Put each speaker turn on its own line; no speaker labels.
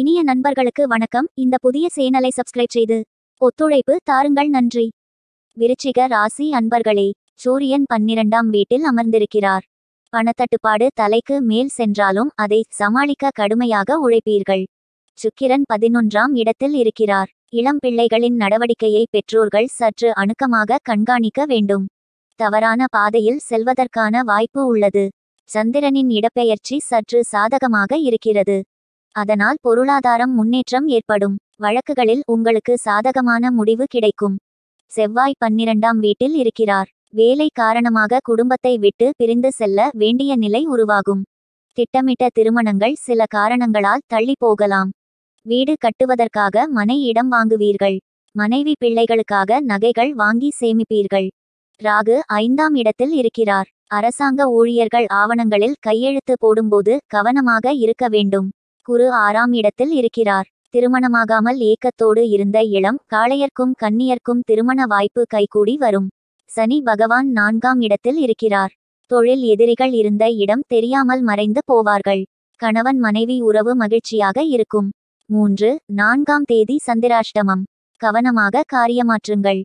இனிய நண்பர்களுக்கு வணக்கம் இந்த புதிய சேனலை சப்ஸ்கிரைப் செய்து ஒத்துழைப்பு தாருங்கள் நன்றி விருச்சிக ராசி அன்பர்களே சூரியன் பன்னிரண்டாம் வீட்டில் அமர்ந்திருக்கிறார் பணத்தட்டுப்பாடு தலைக்கு மேல் சென்றாலும் அதை சமாளிக்க கடுமையாக உழைப்பீர்கள் சுக்கிரன் பதினொன்றாம் இடத்தில் இருக்கிறார் இளம் பிள்ளைகளின் நடவடிக்கையை பெற்றோர்கள் சற்று அணுக்கமாக கண்காணிக்க வேண்டும் தவறான பாதையில் செல்வதற்கான வாய்ப்பு உள்ளது சந்திரனின் இடப்பெயர்ச்சி சற்று சாதகமாக இருக்கிறது அதனால் பொருளாதாரம் முன்னேற்றம் ஏற்படும் வழக்குகளில் உங்களுக்கு சாதகமான முடிவு கிடைக்கும் செவ்வாய் பன்னிரண்டாம் வீட்டில் இருக்கிறார் வேலை காரணமாக குடும்பத்தை விட்டு பிரிந்து செல்ல வேண்டிய நிலை உருவாகும் திட்டமிட்ட திருமணங்கள் சில காரணங்களால் தள்ளி போகலாம் வீடு கட்டுவதற்காக மனை இடம் வாங்குவீர்கள் மனைவி பிள்ளைகளுக்காக நகைகள் வாங்கி சேமிப்பீர்கள் ராகு ஐந்தாம் இடத்தில் இருக்கிறார் அரசாங்க ஊழியர்கள் ஆவணங்களில் கையெழுத்து போடும்போது கவனமாக இருக்க வேண்டும் குரு ஆறாம் இடத்தில் இருக்கிறார் திருமணமாகாமல் ஏக்கத்தோடு இருந்த இளம் காளையர்க்கும் கன்னியர்க்கும் திருமண வாய்ப்பு கைகூடி வரும் சனி பகவான் நான்காம் இடத்தில் இருக்கிறார் தொழில் எதிரிகள் இருந்த இடம் தெரியாமல் மறைந்து போவார்கள் கணவன் மனைவி உறவு மகிழ்ச்சியாக இருக்கும் மூன்று நான்காம் தேதி சந்திராஷ்டமம் கவனமாக காரியமாற்றுங்கள்